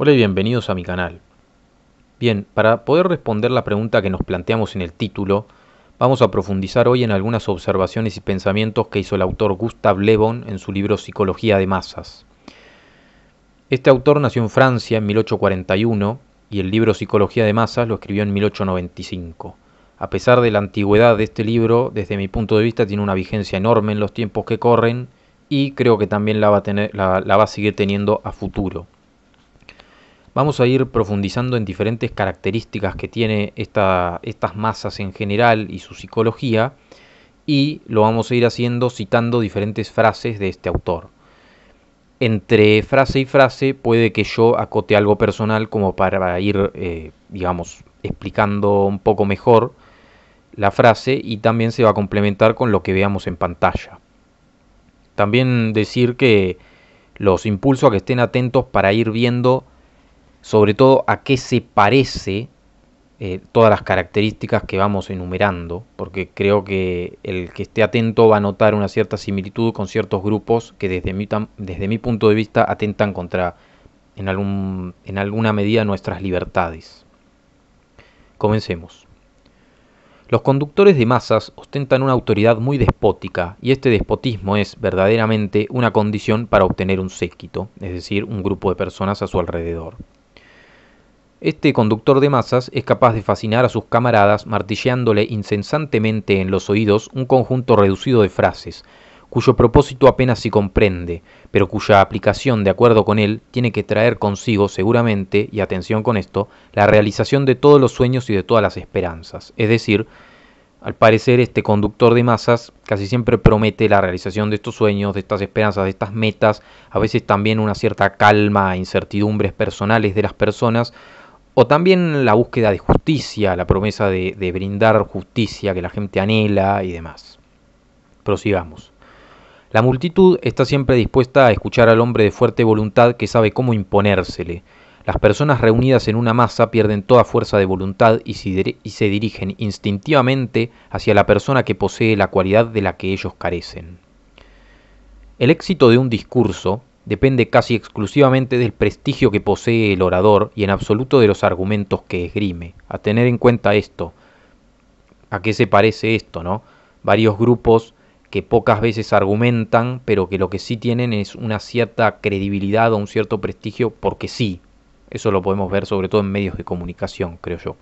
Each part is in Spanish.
Hola y bienvenidos a mi canal. Bien, para poder responder la pregunta que nos planteamos en el título, vamos a profundizar hoy en algunas observaciones y pensamientos que hizo el autor Gustav Lebon en su libro Psicología de Masas. Este autor nació en Francia en 1841 y el libro Psicología de Masas lo escribió en 1895. A pesar de la antigüedad de este libro, desde mi punto de vista tiene una vigencia enorme en los tiempos que corren y creo que también la va, a la va a seguir teniendo a futuro. Vamos a ir profundizando en diferentes características que tiene esta, estas masas en general y su psicología y lo vamos a ir haciendo citando diferentes frases de este autor. Entre frase y frase puede que yo acote algo personal como para ir, eh, digamos, explicando un poco mejor la frase y también se va a complementar con lo que veamos en pantalla. También decir que los impulso a que estén atentos para ir viendo sobre todo a qué se parece eh, todas las características que vamos enumerando, porque creo que el que esté atento va a notar una cierta similitud con ciertos grupos que desde mi, punto de vista atentan contra, en, en alguna medida, nuestras libertades. Comencemos. Los conductores de masas ostentan una autoridad muy despótica y este despotismo es verdaderamente una condición para obtener un séquito, es decir, un grupo de personas a su alrededor. Este conductor de masas es capaz de fascinar a sus camaradas martilleándole incesantemente en los oídos un conjunto reducido de frases, cuyo propósito apenas se comprende, pero cuya aplicación, de acuerdo con él, tiene que traer consigo seguramente, y atención con esto, la realización de todos los sueños y de todas las esperanzas. Es decir, al parecer este conductor de masas casi siempre promete la realización de estos sueños, de estas esperanzas, de estas metas, a veces también una cierta calma e incertidumbres personales de las personas, o también la búsqueda de justicia, la promesa de, de brindar justicia que la gente anhela y demás. Prosigamos. La multitud está siempre dispuesta a escuchar al hombre de fuerte voluntad que sabe cómo imponérsele. Las personas reunidas en una masa pierden toda fuerza de voluntad y se, dirigen instintivamente hacia la persona que posee la cualidad de la que ellos carecen. El éxito de un discurso, depende casi exclusivamente del prestigio que posee el orador y en absoluto de los argumentos que esgrime. A tener en cuenta esto, a qué se parece esto, ¿no? Varios grupos que pocas veces argumentan, pero que lo que sí tienen es una cierta credibilidad o un cierto prestigio porque sí. Eso lo podemos ver sobre todo en medios de comunicación, creo yo.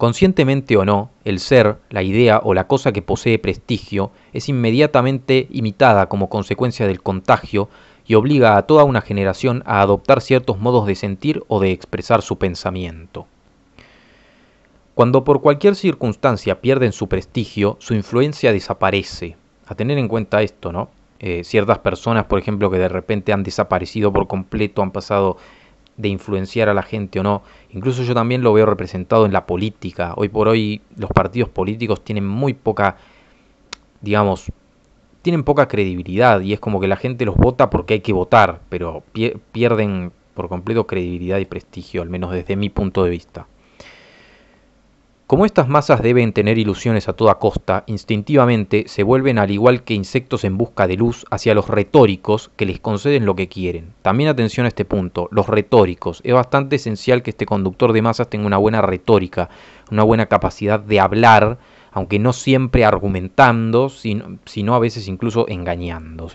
Conscientemente o no, el ser, la idea o la cosa que posee prestigio es inmediatamente imitada como consecuencia del contagio y obliga a toda una generación a adoptar ciertos modos de sentir o de expresar su pensamiento. Cuando por cualquier circunstancia pierden su prestigio, su influencia desaparece. A tener en cuenta esto, ¿no? Eh, ciertas personas, por ejemplo, que de repente han desaparecido por completo, han pasado de influenciar a la gente o no. Incluso yo también lo veo representado en la política. Hoy por hoy los partidos políticos tienen muy poca, digamos, tienen poca credibilidad y es como que la gente los vota porque hay que votar, pero pierden por completo credibilidad y prestigio, al menos desde mi punto de vista. Como estas masas deben tener ilusiones a toda costa, instintivamente se vuelven al igual que insectos en busca de luz hacia los retóricos que les conceden lo que quieren. También atención a este punto, los retóricos. Es bastante esencial que este conductor de masas tenga una buena retórica, una buena capacidad de hablar, aunque no siempre argumentando, sino, a veces incluso engañando.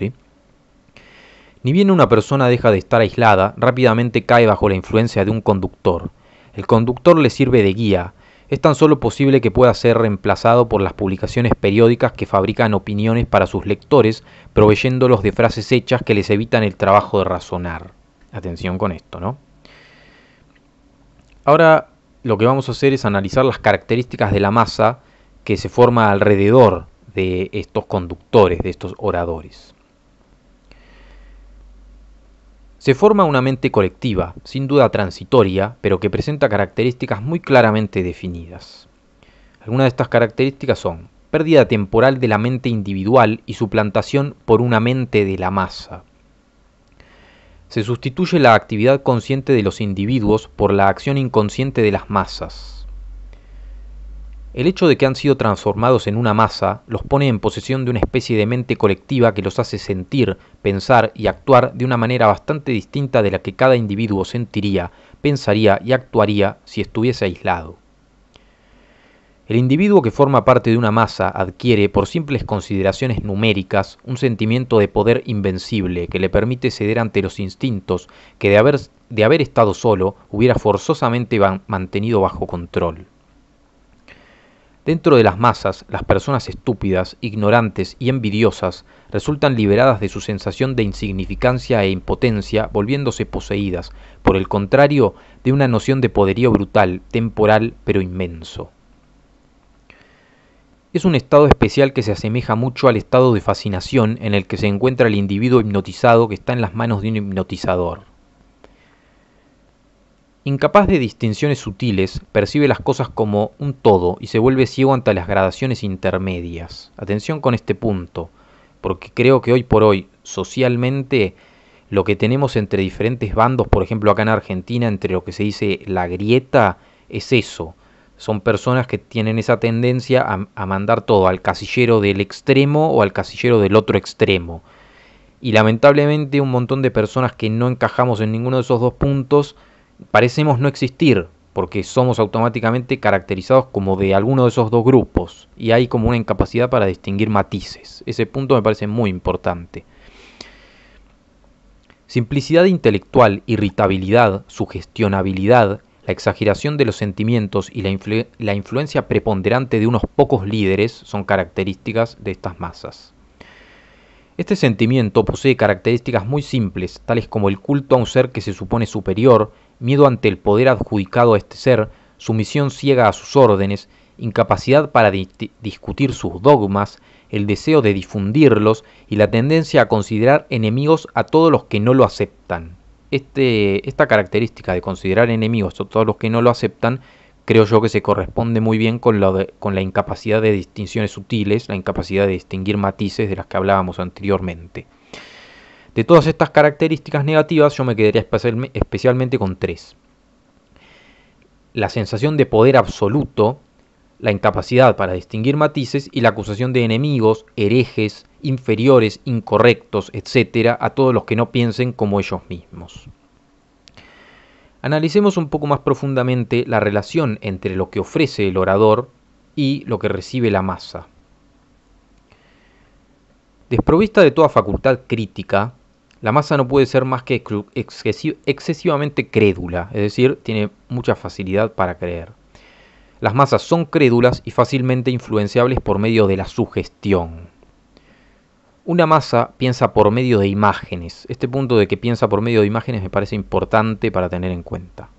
Ni bien una persona deja de estar aislada, rápidamente cae bajo la influencia de un conductor. El conductor le sirve de guía, es tan solo posible que pueda ser reemplazado por las publicaciones periódicas que fabrican opiniones para sus lectores, proveyéndolos de frases hechas que les evitan el trabajo de razonar. Atención con esto, ¿no? Ahora lo que vamos a hacer es analizar las características de la masa que se forma alrededor de estos conductores, de estos oradores. Se forma una mente colectiva, sin duda transitoria, pero que presenta características muy claramente definidas. Algunas de estas características son pérdida temporal de la mente individual y suplantación por una mente de la masa. Se sustituye la actividad consciente de los individuos por la acción inconsciente de las masas. El hecho de que han sido transformados en una masa los pone en posesión de una especie de mente colectiva que los hace sentir, pensar y actuar de una manera bastante distinta de la que cada individuo sentiría, pensaría y actuaría si estuviese aislado. El individuo que forma parte de una masa adquiere, por simples consideraciones numéricas, un sentimiento de poder invencible que le permite ceder ante los instintos que de haber, estado solo hubiera forzosamente mantenido bajo control. Dentro de las masas, las personas estúpidas, ignorantes y envidiosas resultan liberadas de su sensación de insignificancia e impotencia, volviéndose poseídas, por el contrario, de una noción de poderío brutal, temporal, pero inmenso. Es un estado especial que se asemeja mucho al estado de fascinación en el que se encuentra el individuo hipnotizado que está en las manos de un hipnotizador. Incapaz de distinciones sutiles, percibe las cosas como un todo y se vuelve ciego ante las gradaciones intermedias. Atención con este punto, porque creo que hoy por hoy, socialmente, lo que tenemos entre diferentes bandos, por ejemplo acá en Argentina, entre lo que se dice la grieta, es eso. Son personas que tienen esa tendencia a, mandar todo al casillero del extremo o al casillero del otro extremo. Y lamentablemente un montón de personas que no encajamos en ninguno de esos dos puntos, parecemos no existir, porque somos automáticamente caracterizados como de alguno de esos dos grupos y hay como una incapacidad para distinguir matices. Ese punto me parece muy importante. Simplicidad intelectual, irritabilidad, sugestionabilidad, la exageración de los sentimientos y la, la, influencia preponderante de unos pocos líderes son características de estas masas. Este sentimiento posee características muy simples, tales como el culto a un ser que se supone superior, miedo ante el poder adjudicado a este ser, sumisión ciega a sus órdenes, incapacidad para discutir sus dogmas, el deseo de difundirlos y la tendencia a considerar enemigos a todos los que no lo aceptan. Este, esta característica de considerar enemigos a todos los que no lo aceptan creo yo que se corresponde muy bien con, con la incapacidad de distinciones sutiles, la incapacidad de distinguir matices de las que hablábamos anteriormente. De todas estas características negativas yo me quedaría especialmente con tres. La sensación de poder absoluto, la incapacidad para distinguir matices y la acusación de enemigos, herejes, inferiores, incorrectos, etcétera, a todos los que no piensen como ellos mismos. Analicemos un poco más profundamente la relación entre lo que ofrece el orador y lo que recibe la masa. Desprovista de toda facultad crítica, la masa no puede ser más que excesivamente crédula, es decir, tiene mucha facilidad para creer. Las masas son crédulas y fácilmente influenciables por medio de la sugestión. Una masa piensa por medio de imágenes. Este punto de que piensa por medio de imágenes me parece importante para tener en cuenta.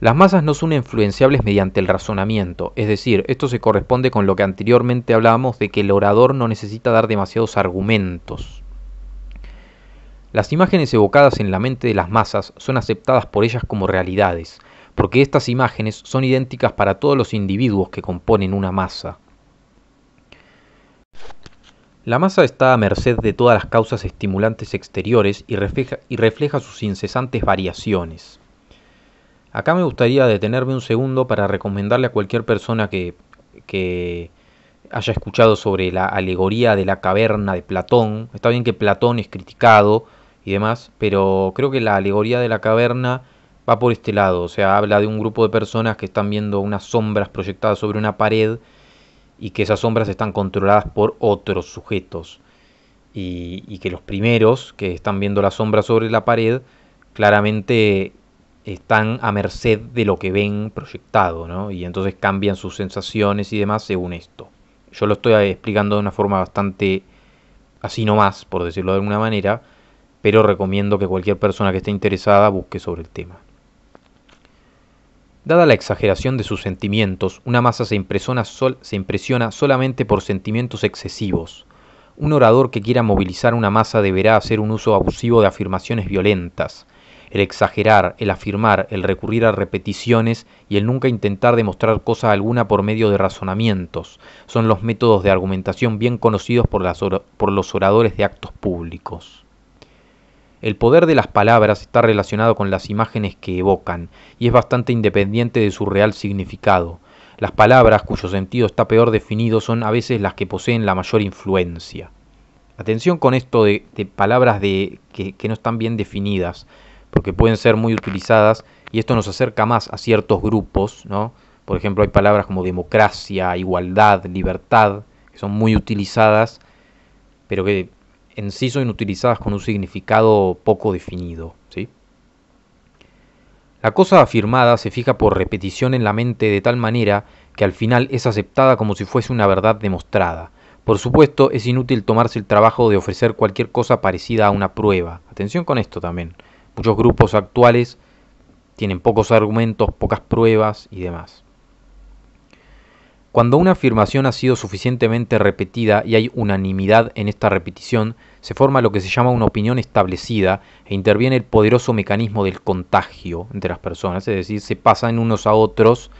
Las masas no son influenciables mediante el razonamiento, es decir, esto se corresponde con lo que anteriormente hablábamos de que el orador no necesita dar demasiados argumentos. Las imágenes evocadas en la mente de las masas son aceptadas por ellas como realidades, porque estas imágenes son idénticas para todos los individuos que componen una masa. La masa está a merced de todas las causas estimulantes exteriores y refleja, y refleja sus incesantes variaciones. Acá me gustaría detenerme un segundo para recomendarle a cualquier persona que, que haya escuchado sobre la alegoría de la caverna de Platón. Está bien que Platón es criticado, y demás, pero creo que la alegoría de la caverna va por este lado, o sea, habla de un grupo de personas que están viendo unas sombras proyectadas sobre una pared y que esas sombras están controladas por otros sujetos. Y, que los primeros que están viendo la sombra sobre la pared claramente están a merced de lo que ven proyectado, ¿no? Y entonces cambian sus sensaciones y demás según esto. Yo lo estoy explicando de una forma bastante así nomás, por decirlo de alguna manera, pero recomiendo que cualquier persona que esté interesada busque sobre el tema. Dada la exageración de sus sentimientos, una masa se impresiona, sol se impresiona solamente por sentimientos excesivos. Un orador que quiera movilizar una masa deberá hacer un uso abusivo de afirmaciones violentas, el exagerar, el afirmar, el recurrir a repeticiones y el nunca intentar demostrar cosa alguna por medio de razonamientos son los métodos de argumentación bien conocidos por los oradores de actos públicos. El poder de las palabras está relacionado con las imágenes que evocan y es bastante independiente de su real significado. Las palabras cuyo sentido está peor definido son a veces las que poseen la mayor influencia. Atención con esto de, palabras que, que no están bien definidas, porque pueden ser muy utilizadas y esto nos acerca más a ciertos grupos, ¿no? Por ejemplo, hay palabras como democracia, igualdad, libertad, que son muy utilizadas, pero que en sí son utilizadas con un significado poco definido. ¿sí? La cosa afirmada se fija por repetición en la mente de tal manera que al final es aceptada como si fuese una verdad demostrada. Por supuesto, es inútil tomarse el trabajo de ofrecer cualquier cosa parecida a una prueba. Atención con esto también. Muchos grupos actuales tienen pocos argumentos, pocas pruebas y demás. Cuando una afirmación ha sido suficientemente repetida y hay unanimidad en esta repetición, se forma lo que se llama una opinión establecida e interviene el poderoso mecanismo del contagio entre las personas, es decir, se pasan unos a otros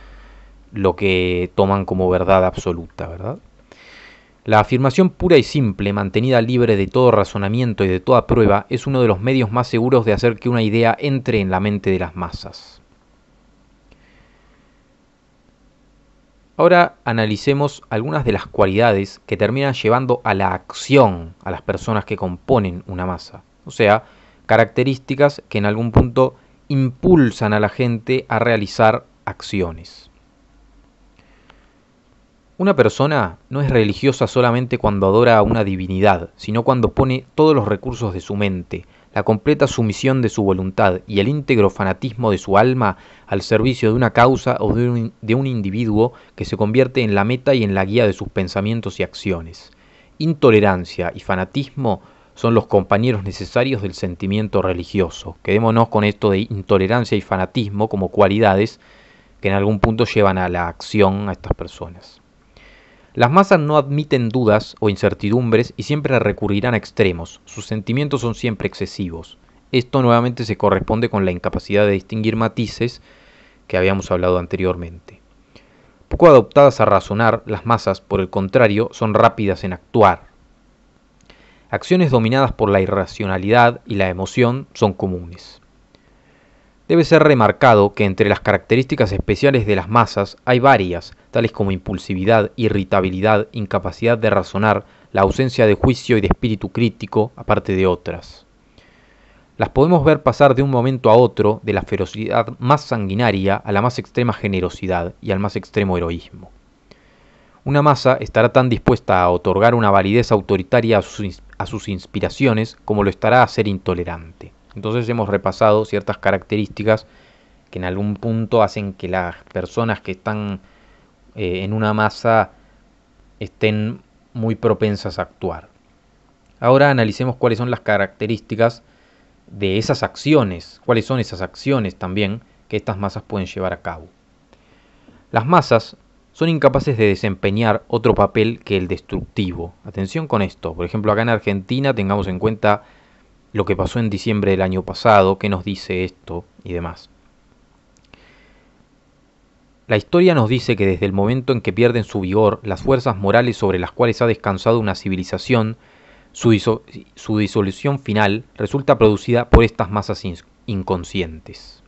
lo que toman como verdad absoluta, ¿verdad? La afirmación pura y simple, mantenida libre de todo razonamiento y de toda prueba, es uno de los medios más seguros de hacer que una idea entre en la mente de las masas. Ahora analicemos algunas de las cualidades que terminan llevando a la acción a las personas que componen una masa. O sea, características que en algún punto impulsan a la gente a realizar acciones. Una persona no es religiosa solamente cuando adora a una divinidad, sino cuando pone todos los recursos de su mente, la completa sumisión de su voluntad y el íntegro fanatismo de su alma al servicio de una causa o de un, individuo que se convierte en la meta y en la guía de sus pensamientos y acciones. Intolerancia y fanatismo son los compañeros necesarios del sentimiento religioso. Quedémonos con esto de intolerancia y fanatismo como cualidades que en algún punto llevan a la acción a estas personas. Las masas no admiten dudas o incertidumbres y siempre recurrirán a extremos, sus sentimientos son siempre excesivos. Esto nuevamente se corresponde con la incapacidad de distinguir matices que habíamos hablado anteriormente. Poco adoptadas a razonar, las masas, por el contrario, son rápidas en actuar. Acciones dominadas por la irracionalidad y la emoción son comunes. Debe ser remarcado que entre las características especiales de las masas hay varias, tales como impulsividad, irritabilidad, incapacidad de razonar, la ausencia de juicio y de espíritu crítico, aparte de otras. Las podemos ver pasar de un momento a otro de la ferocidad más sanguinaria a la más extrema generosidad y al más extremo heroísmo. Una masa estará tan dispuesta a otorgar una validez autoritaria a sus, inspiraciones como lo estará a ser intolerante. Entonces hemos repasado ciertas características que en algún punto hacen que las personas que están eh, en una masa estén muy propensas a actuar. Ahora analicemos cuáles son las características de esas acciones, cuáles son esas acciones también que estas masas pueden llevar a cabo. Las masas son incapaces de desempeñar otro papel que el destructivo. Atención con esto, por ejemplo acá en Argentina tengamos en cuenta lo que pasó en diciembre del año pasado, qué nos dice esto y demás. La historia nos dice que desde el momento en que pierden su vigor las fuerzas morales sobre las cuales ha descansado una civilización, su, disolución final resulta producida por estas masas inconscientes.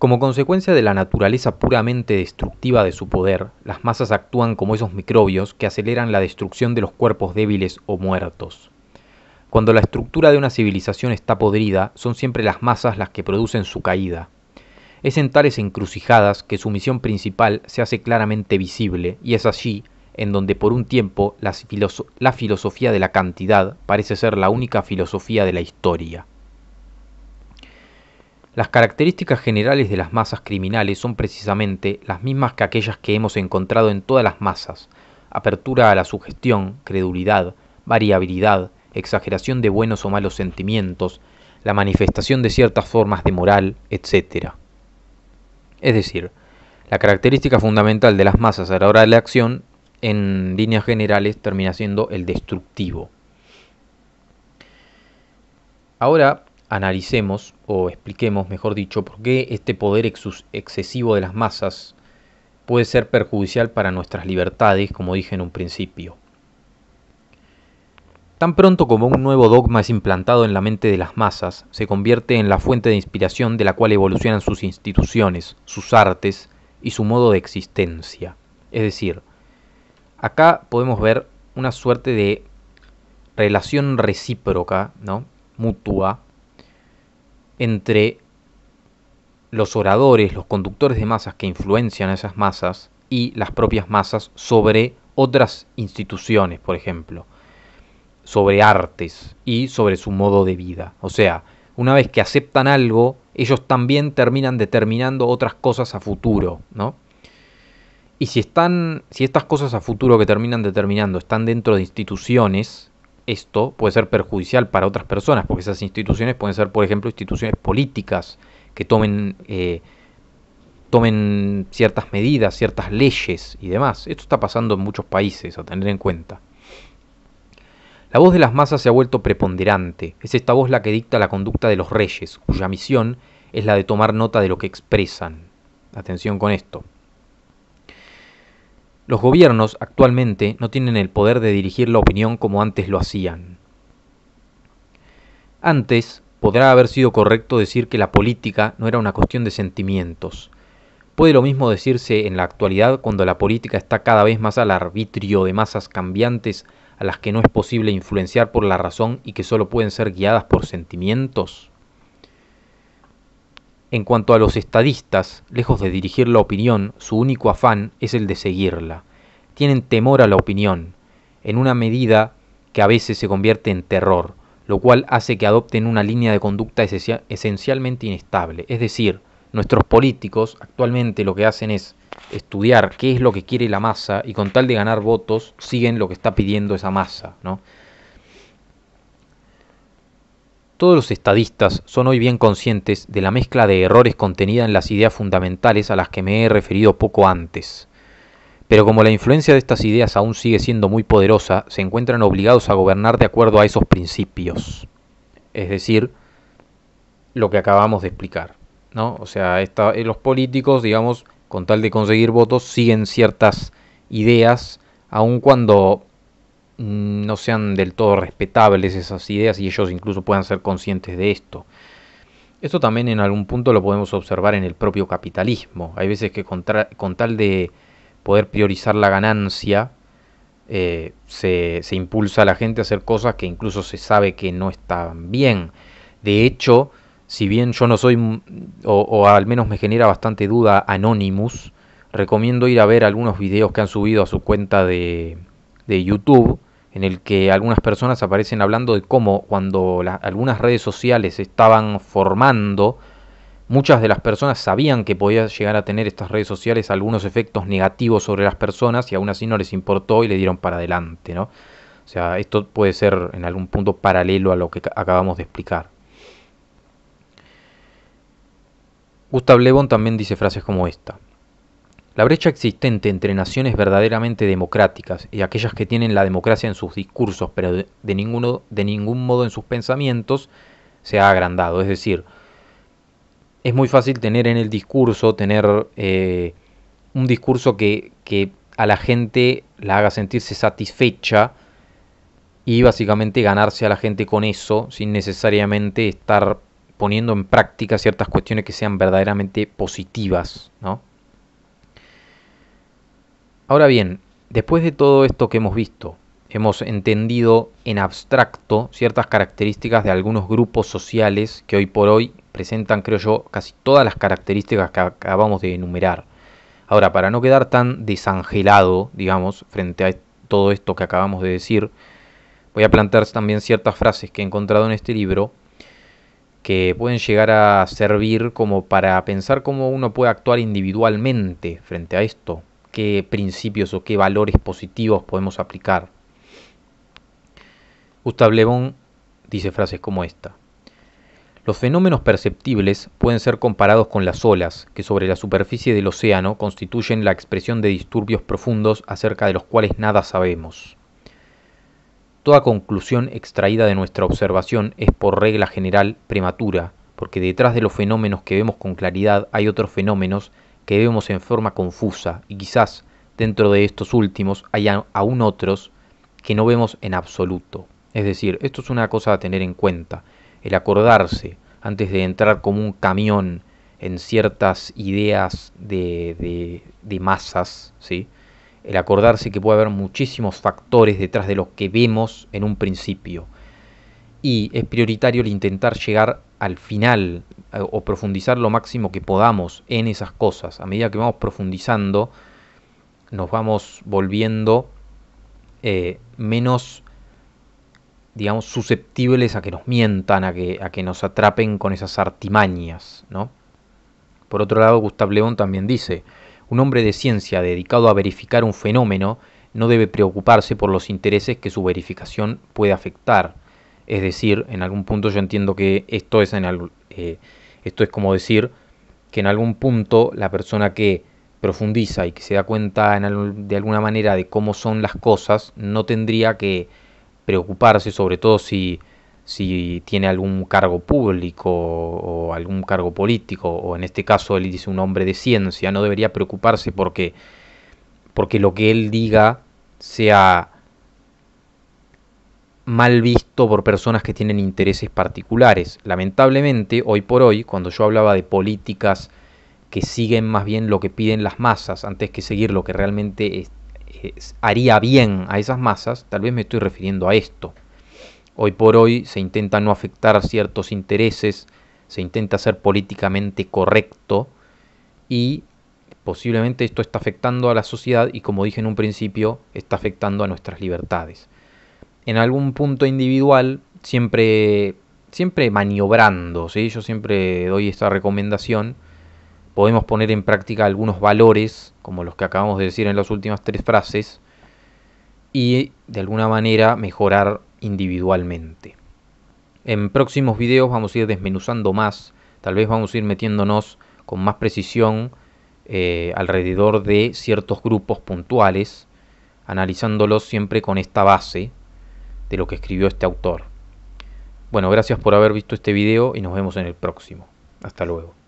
Como consecuencia de la naturaleza puramente destructiva de su poder, las masas actúan como esos microbios que aceleran la destrucción de los cuerpos débiles o muertos. Cuando la estructura de una civilización está podrida, son siempre las masas las que producen su caída es en tales encrucijadas que su misión principal se hace claramente visible y es allí en donde por un tiempo la, la, filosofía de la cantidad parece ser la única filosofía de la historia. Las características generales de las masas criminales son precisamente las mismas que aquellas que hemos encontrado en todas las masas, apertura a la sugestión, credulidad, variabilidad, exageración de buenos o malos sentimientos, la manifestación de ciertas formas de moral, etc. Es decir, la característica fundamental de las masas a la hora de la acción, en líneas generales, termina siendo el destructivo. Ahora analicemos o expliquemos, mejor dicho, por qué este poder excesivo de las masas puede ser perjudicial para nuestras libertades, como dije en un principio. Tan pronto como un nuevo dogma es implantado en la mente de las masas, se convierte en la fuente de inspiración de la cual evolucionan sus instituciones, sus artes y su modo de existencia. Es decir, acá podemos ver una suerte de relación recíproca, ¿no? mutua, entre los oradores, los conductores de masas que influencian a esas masas y las propias masas sobre otras instituciones, por ejemplo sobre artes y sobre su modo de vida. O sea, una vez que aceptan algo, ellos también terminan determinando otras cosas a futuro, ¿no? Y si están, si estas cosas a futuro que terminan determinando están dentro de instituciones, esto puede ser perjudicial para otras personas, porque esas instituciones pueden ser, por ejemplo, instituciones políticas que tomen, eh, tomen ciertas medidas, ciertas leyes y demás. Esto está pasando en muchos países, a tener en cuenta. La voz de las masas se ha vuelto preponderante. Es esta voz la que dicta la conducta de los reyes, cuya misión es la de tomar nota de lo que expresan. Atención con esto. Los gobiernos actualmente no tienen el poder de dirigir la opinión como antes lo hacían. Antes podrá haber sido correcto decir que la política no era una cuestión de sentimientos. Puede lo mismo decirse en la actualidad cuando la política está cada vez más al arbitrio de masas cambiantes a las que no es posible influenciar por la razón y que solo pueden ser guiadas por sentimientos? En cuanto a los estadistas, lejos de dirigir la opinión, su único afán es el de seguirla. Tienen temor a la opinión, en una medida que a veces se convierte en terror, lo cual hace que adopten una línea de conducta esencialmente inestable, es decir, Nuestros políticos actualmente lo que hacen es estudiar qué es lo que quiere la masa y con tal de ganar votos siguen lo que está pidiendo esa masa, Todos los estadistas son hoy bien conscientes de la mezcla de errores contenida en las ideas fundamentales a las que me he referido poco antes. Pero como la influencia de estas ideas aún sigue siendo muy poderosa, se encuentran obligados a gobernar de acuerdo a esos principios. Es decir, lo que acabamos de explicar. ¿no? O sea, eh, los políticos, digamos, con tal de conseguir votos, siguen ciertas ideas, aun cuando mm, no sean del todo respetables esas ideas y ellos incluso puedan ser conscientes de esto. Esto también en algún punto lo podemos observar en el propio capitalismo. Hay veces que con, tal de poder priorizar la ganancia, eh, se impulsa a la gente a hacer cosas que incluso se sabe que no están bien. De hecho, si bien yo no soy, o, al menos me genera bastante duda, Anonymous, recomiendo ir a ver algunos videos que han subido a su cuenta de, YouTube, en el que algunas personas aparecen hablando de cómo cuando algunas redes sociales estaban formando, muchas de las personas sabían que podía llegar a tener estas redes sociales algunos efectos negativos sobre las personas y aún así no les importó y le dieron para adelante, ¿no? O sea, esto puede ser en algún punto paralelo a lo que acabamos de explicar. Gustav Lebon también dice frases como esta. La brecha existente entre naciones verdaderamente democráticas y aquellas que tienen la democracia en sus discursos, pero de, ningún modo en sus pensamientos, se ha agrandado. Es decir, es muy fácil tener en el discurso, tener eh, un discurso que, que a la gente la haga sentirse satisfecha y básicamente ganarse a la gente con eso, sin necesariamente estar poniendo en práctica ciertas cuestiones que sean verdaderamente positivas, Ahora bien, después de todo esto que hemos visto, hemos entendido en abstracto ciertas características de algunos grupos sociales que hoy por hoy presentan, creo yo, casi todas las características que acabamos de enumerar. Ahora, para no quedar tan desangelado, digamos, frente a todo esto que acabamos de decir, voy a plantear también ciertas frases que he encontrado en este libro que pueden llegar a servir como para pensar cómo uno puede actuar individualmente frente a esto, qué principios o qué valores positivos podemos aplicar. Gustav Le dice frases como esta. Los fenómenos perceptibles pueden ser comparados con las olas, que sobre la superficie del océano constituyen la expresión de disturbios profundos acerca de los cuales nada sabemos. Toda conclusión extraída de nuestra observación es por regla general prematura, porque detrás de los fenómenos que vemos con claridad hay otros fenómenos que vemos en forma confusa y quizás dentro de estos últimos hay aún otros que no vemos en absoluto. Es decir, esto es una cosa a tener en cuenta, el acordarse antes de entrar como un camión en ciertas ideas de, de, de masas, ¿sí? el acordarse que puede haber muchísimos factores detrás de los que vemos en un principio. Y es prioritario el intentar llegar al final eh, o profundizar lo máximo que podamos en esas cosas. A medida que vamos profundizando, nos vamos volviendo eh, menos, digamos, susceptibles a que nos mientan, a que, a que nos atrapen con esas artimañas, ¿no? Por otro lado, Gustavo León también dice, un hombre de ciencia dedicado a verificar un fenómeno no debe preocuparse por los intereses que su verificación puede afectar. Es decir, en algún punto yo entiendo que esto es, en eh, esto es como decir que en algún punto la persona que profundiza y que se da cuenta de alguna manera de cómo son las cosas no tendría que preocuparse, sobre todo si si tiene algún cargo público o algún cargo político, o en este caso él dice un hombre de ciencia, no debería preocuparse porque, porque lo que él diga sea mal visto por personas que tienen intereses particulares. Lamentablemente, hoy por hoy, cuando yo hablaba de políticas que siguen más bien lo que piden las masas, antes que seguir lo que realmente haría bien a esas masas, tal vez me estoy refiriendo a esto. Hoy por hoy se intenta no afectar ciertos intereses, se intenta ser políticamente correcto y posiblemente esto está afectando a la sociedad y como dije en un principio, está afectando a nuestras libertades. En algún punto individual, siempre, siempre maniobrando, yo siempre doy esta recomendación, podemos poner en práctica algunos valores, como los que acabamos de decir en las últimas tres frases, y de alguna manera mejorar individualmente. En próximos videos vamos a ir desmenuzando más, tal vez vamos a ir metiéndonos con más precisión eh, alrededor de ciertos grupos puntuales, analizándolos siempre con esta base de lo que escribió este autor. Bueno, gracias por haber visto este video y nos vemos en el próximo. Hasta luego.